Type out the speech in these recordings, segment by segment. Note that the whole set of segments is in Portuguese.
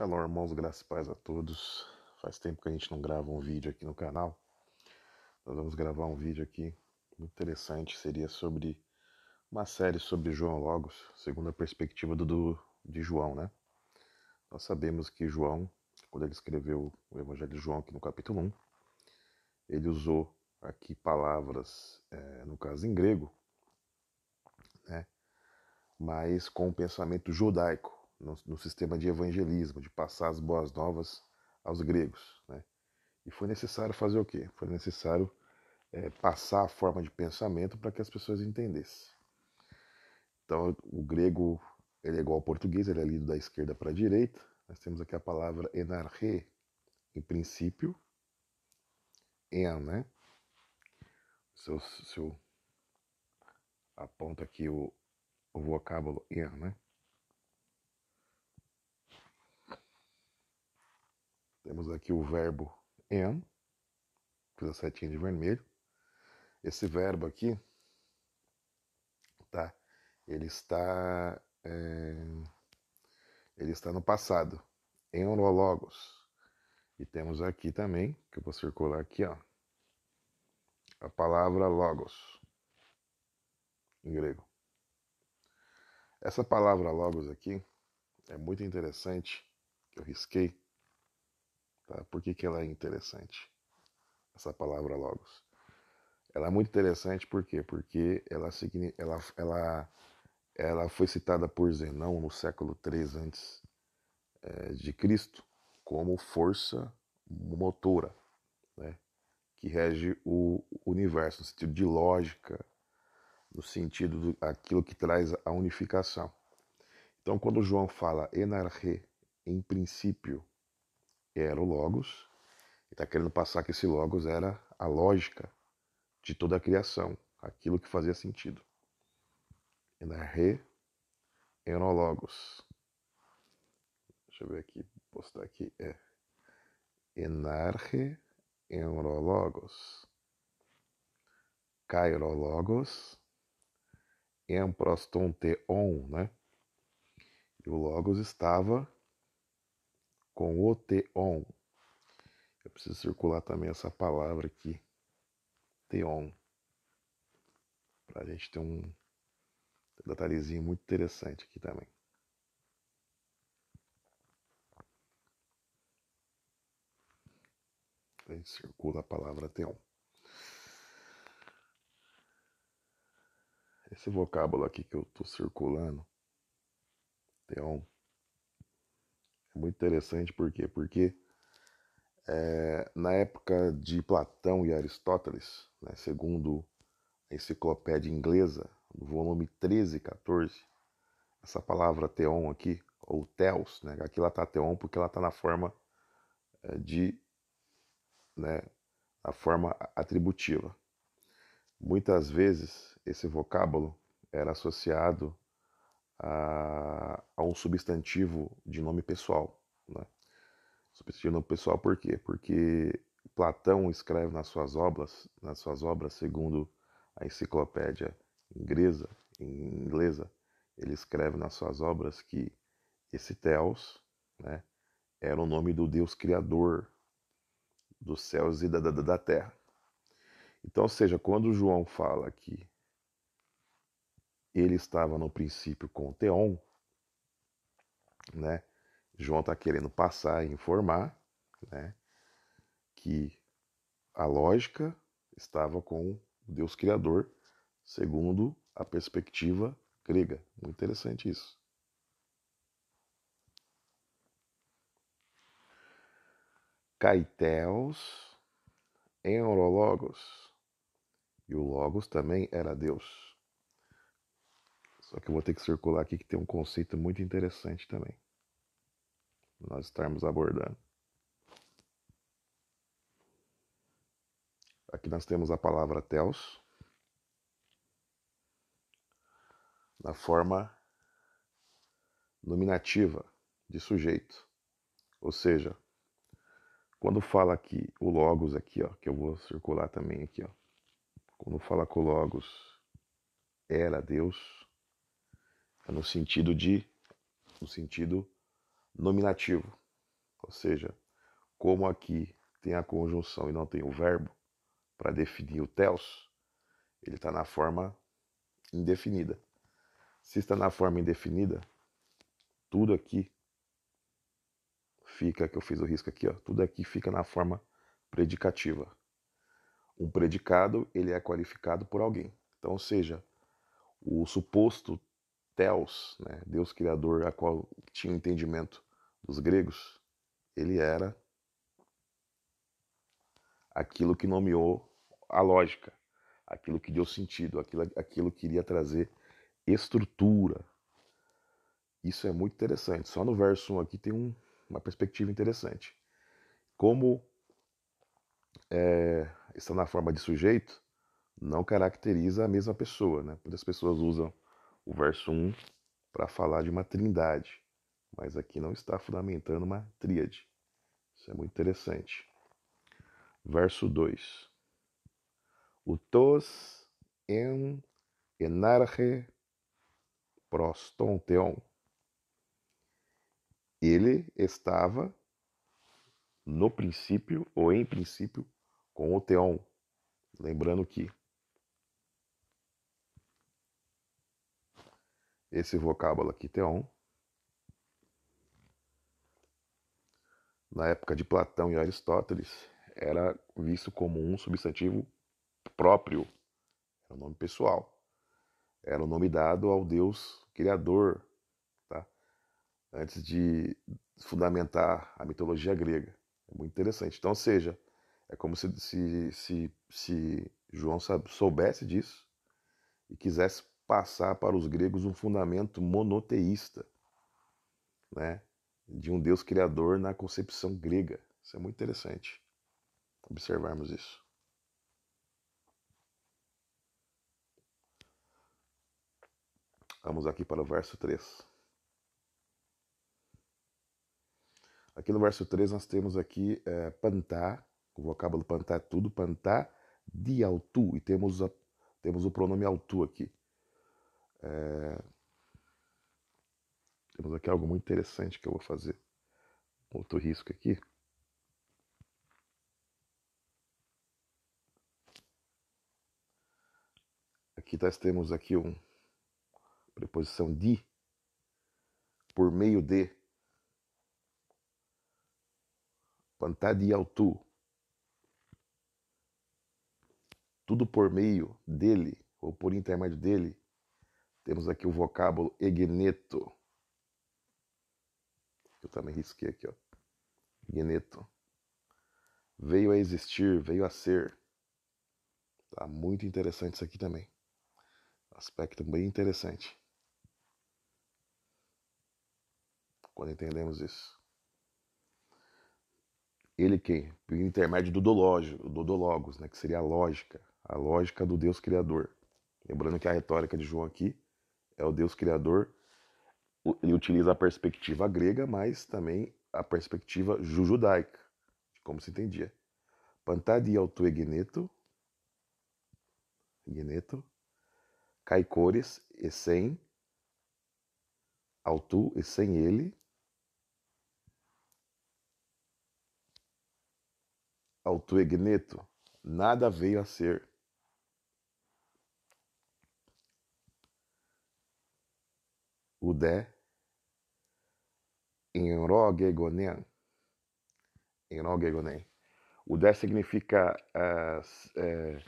Shalom, irmãos, graças e paz a todos. Faz tempo que a gente não grava um vídeo aqui no canal. Nós vamos gravar um vídeo aqui muito interessante, seria sobre uma série sobre João Logos, segundo a perspectiva do, do, de João, né? Nós sabemos que João, quando ele escreveu o Evangelho de João aqui no capítulo 1, ele usou aqui palavras, é, no caso em grego, né? mas com o pensamento judaico no, no sistema de evangelismo, de passar as boas novas aos gregos. Né? E foi necessário fazer o quê? Foi necessário é, passar a forma de pensamento para que as pessoas entendessem. Então, o grego ele é igual ao português, ele é lido da esquerda para a direita. Nós temos aqui a palavra enarre, em princípio, en, né? Se eu, se eu aponto aqui o, o vocábulo en, né? temos aqui o verbo am, fiz a setinha de vermelho. Esse verbo aqui, tá? Ele está, é, ele está no passado, em E temos aqui também, que eu vou circular aqui, ó, a palavra logos, em grego. Essa palavra logos aqui é muito interessante, que eu risquei, Tá? Por que, que ela é interessante? Essa palavra logos. Ela é muito interessante por quê? Porque ela, ela, ela, ela foi citada por Zenão no século III antes é, de Cristo como força motora, né? que rege o universo, no sentido de lógica, no sentido daquilo que traz a unificação. Então, quando João fala enarre, em princípio, que era o Logos, e está querendo passar que esse Logos era a lógica de toda a criação, aquilo que fazia sentido. E na re, Deixa eu ver aqui, postar aqui. É. Enarche enrologos. Cairologos. Emprostonteon, é né? E o Logos estava com o teon. Eu preciso circular também essa palavra aqui, teon, para a gente ter um detalhezinho muito interessante aqui também. A gente circula a palavra teon. Esse vocábulo aqui que eu estou circulando, teon, muito interessante, por quê? Porque é, na época de Platão e Aristóteles, né, segundo a enciclopédia inglesa, no volume 13 e 14, essa palavra teon aqui, ou teos, né, aqui ela está teon porque ela está na forma eh, de né, a forma atributiva. Muitas vezes esse vocábulo era associado a, a um substantivo de nome pessoal. Né? Substantivo de nome pessoal por quê? Porque Platão escreve nas suas obras, nas suas obras segundo a enciclopédia inglesa, inglesa ele escreve nas suas obras que esse Theos né, era o nome do Deus Criador dos céus e da, da, da terra. Então, ou seja, quando João fala que ele estava no princípio com o Teon, né? João está querendo passar e informar, né? Que a lógica estava com Deus Criador, segundo a perspectiva grega. Muito interessante isso. em Orologos. E o Logos também era Deus. Só que eu vou ter que circular aqui que tem um conceito muito interessante também. Nós estarmos abordando. Aqui nós temos a palavra Deus na forma nominativa de sujeito. Ou seja, quando fala aqui o logos aqui, ó, que eu vou circular também aqui, ó. Quando fala que o logos era Deus, é no sentido de no sentido nominativo. Ou seja, como aqui tem a conjunção e não tem o verbo para definir o telos, ele está na forma indefinida. Se está na forma indefinida, tudo aqui fica, que eu fiz o risco aqui, ó, tudo aqui fica na forma predicativa. Um predicado, ele é qualificado por alguém. Então, ou seja, o suposto Theos, né? Deus criador, a qual tinha entendimento dos gregos, ele era aquilo que nomeou a lógica, aquilo que deu sentido, aquilo, aquilo que iria trazer estrutura. Isso é muito interessante. Só no verso 1 aqui tem um, uma perspectiva interessante. Como é, está na forma de sujeito, não caracteriza a mesma pessoa. Né? Muitas pessoas usam o verso 1 para falar de uma trindade, mas aqui não está fundamentando uma tríade. Isso é muito interessante. Verso 2. O tos en proston prostonteon. Ele estava no princípio ou em princípio com o teon. Lembrando que esse vocábulo aqui, Theon. Na época de Platão e Aristóteles, era visto como um substantivo próprio, era um nome pessoal. Era o um nome dado ao Deus Criador, tá? antes de fundamentar a mitologia grega. É muito interessante. Então, seja, é como se, se, se, se João soubesse disso e quisesse passar para os gregos um fundamento monoteísta, né? de um Deus criador na concepção grega. Isso é muito interessante observarmos isso. Vamos aqui para o verso 3. Aqui no verso 3 nós temos aqui é, pantá, o vocábulo pantá é tudo, pantá de altu, e temos, a, temos o pronome altu aqui. É... Temos aqui algo muito interessante que eu vou fazer. Outro risco aqui. Aqui nós temos aqui um preposição de por meio de pantade alto Tudo por meio dele, ou por intermédio dele, temos aqui o vocábulo egneto. Eu também risquei aqui, ó. Egneto. Veio a existir, veio a ser. Tá muito interessante isso aqui também. Aspecto bem interessante. Quando entendemos isso. Ele quem? Por intermédio do dológico, do dologos, né, que seria a lógica, a lógica do Deus criador. Lembrando que a retórica de João aqui é o Deus criador. Ele utiliza a perspectiva grega, mas também a perspectiva judaica, de como se entendia. Pantadi autu egneto, caicores e sem, autu e sem ele, autu nada veio a ser. Udé, Enrogegonen. Enrogegonen. Udé significa uh, é,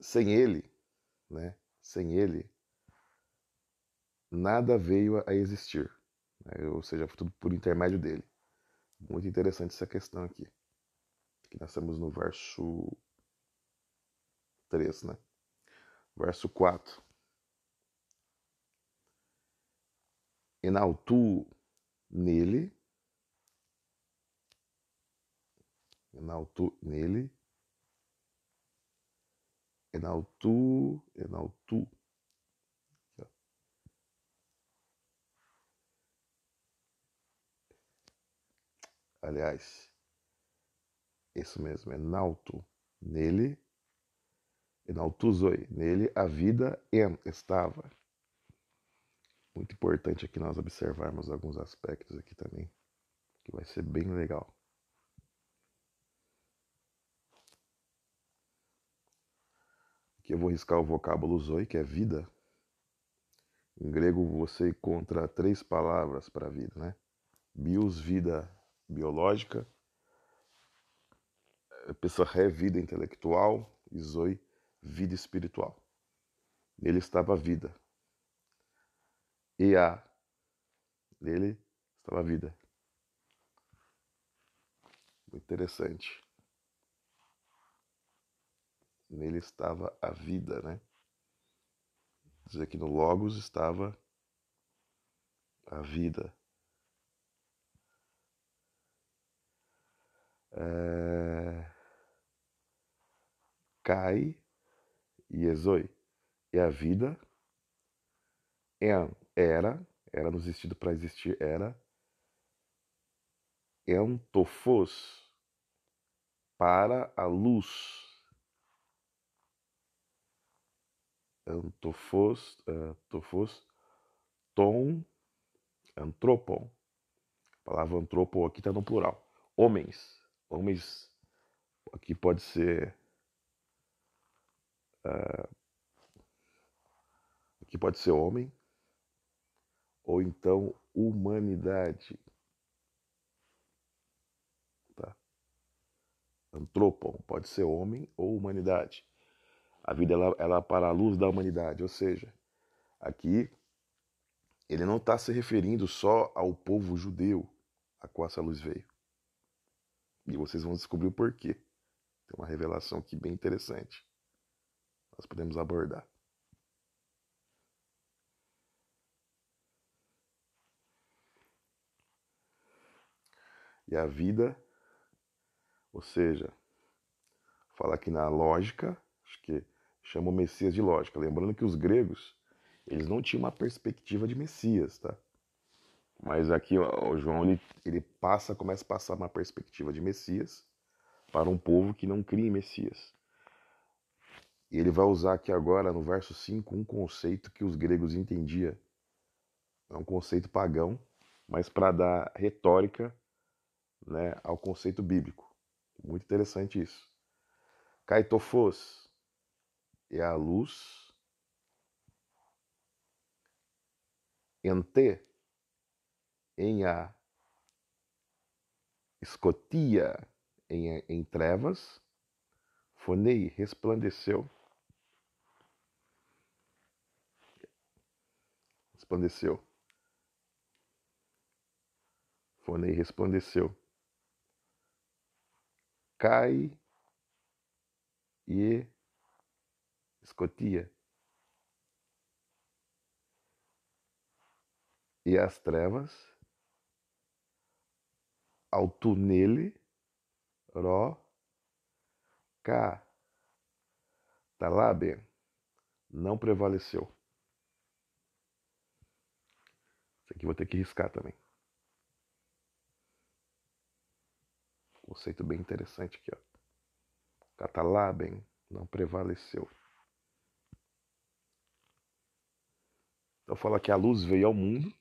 sem ele, né? Sem ele, nada veio a existir. Né? Ou seja, foi tudo por intermédio dele. Muito interessante essa questão aqui. Que nós estamos no verso 3, né? Verso 4. Enaltuo nele, enaltuo nele, enaltuo, enaltuo. Aliás, isso mesmo, enalto nele, enaltuzoi, nele a vida em, estava muito importante aqui nós observarmos alguns aspectos aqui também, que vai ser bem legal. Aqui eu vou riscar o vocábulo zoe, que é vida. Em grego você encontra três palavras para vida, né? Bios, vida biológica, pessoa ré, vida intelectual, e zoe, vida espiritual. Nele estava a vida, e a nele estava a vida. Muito interessante. Nele estava a vida, né? dizer que no Logos estava a vida. É... Kai e Ezoi. E a vida é era, era no existido para existir, era, é um tofos para a luz. Antofos, uh, tofos, tom, antropon. A palavra antropo aqui está no plural. Homens. Homens aqui pode ser. Uh, aqui pode ser homem, ou então humanidade. Tá? Antropon, pode ser homem ou humanidade. A vida ela, ela para a luz da humanidade, ou seja, aqui ele não está se referindo só ao povo judeu a qual essa luz veio. E vocês vão descobrir o porquê. Tem uma revelação aqui bem interessante. Nós podemos abordar. e a vida. Ou seja, falar aqui na lógica, acho que chama o Messias de lógica. Lembrando que os gregos, eles não tinham uma perspectiva de Messias, tá? Mas aqui ó, o João ele, ele passa, começa a passar uma perspectiva de Messias para um povo que não cria em Messias. E ele vai usar aqui agora no verso 5 um conceito que os gregos entendiam. É um conceito pagão, mas para dar retórica né, ao conceito bíblico. Muito interessante isso. Caetofos é a luz. Ente, em a escotia, em, em trevas. Fonei, resplandeceu. Resplandeceu. Fonei, resplandeceu. Cai e Escotia. E as trevas ao tunele Ró K Talabe tá não prevaleceu. Isso aqui vou ter que riscar também. conceito bem interessante aqui, ó. Catalaben não prevaleceu. Então fala que a luz veio ao mundo,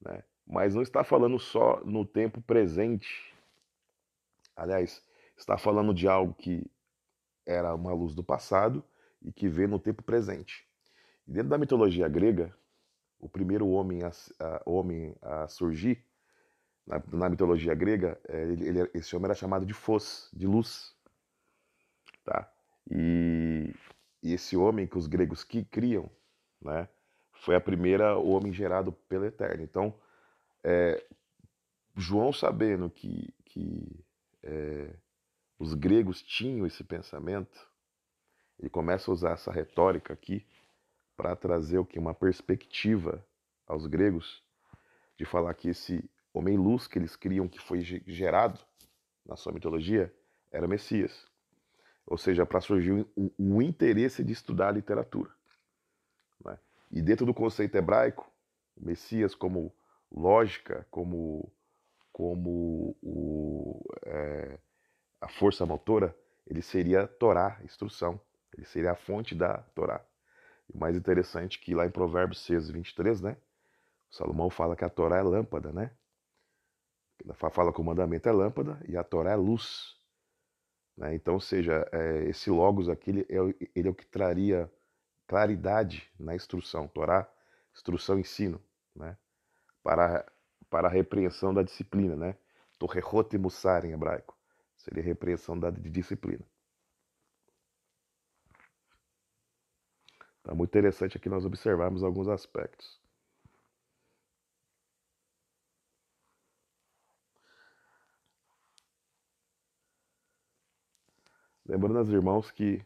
né? mas não está falando só no tempo presente. Aliás, está falando de algo que era uma luz do passado e que vê no tempo presente. E dentro da mitologia grega, o primeiro homem a, a, homem a surgir na, na mitologia grega, é, ele, ele, esse homem era chamado de Fos, de luz. Tá? E, e esse homem que os gregos que criam, né, foi a primeira o homem gerado pelo Eterno. Então, é, João sabendo que, que é, os gregos tinham esse pensamento, ele começa a usar essa retórica aqui para trazer o que uma perspectiva aos gregos de falar que esse homem-luz que eles criam que foi gerado na sua mitologia era o Messias. Ou seja, para surgir um, um, interesse de estudar a literatura. Né? E dentro do conceito hebraico, o Messias como lógica, como, como o, é, a força motora, ele seria a Torá, a instrução. Ele seria a fonte da Torá. E o mais interessante é que lá em Provérbios 6, 23, né? Salomão fala que a Torá é lâmpada, né? Fala que o mandamento é lâmpada e a Torá é luz. Né? Então, ou seja, é, esse Logos aqui, ele é, ele é, o que traria claridade na instrução. Torá, instrução, ensino, né? para, para a repreensão da disciplina. Né? Torrehot e Mussar em hebraico. Seria repreensão da disciplina. Tá muito interessante aqui nós observarmos alguns aspectos. Lembrando aos irmãos que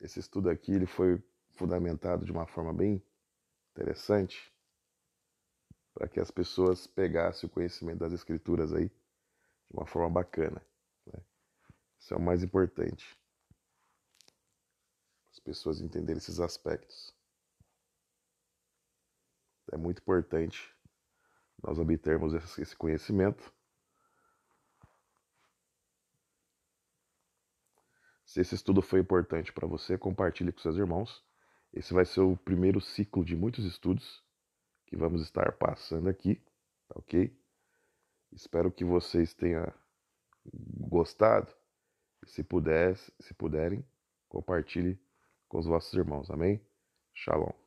esse estudo aqui ele foi fundamentado de uma forma bem interessante para que as pessoas pegassem o conhecimento das escrituras aí de uma forma bacana. Né? Isso é o mais importante. As pessoas entenderem esses aspectos. É muito importante nós obtermos esse conhecimento Se esse estudo foi importante para você, compartilhe com seus irmãos. Esse vai ser o primeiro ciclo de muitos estudos que vamos estar passando aqui, tá ok? Espero que vocês tenham gostado. Se puder, se puderem, compartilhe com os vossos irmãos. Amém? Shalom.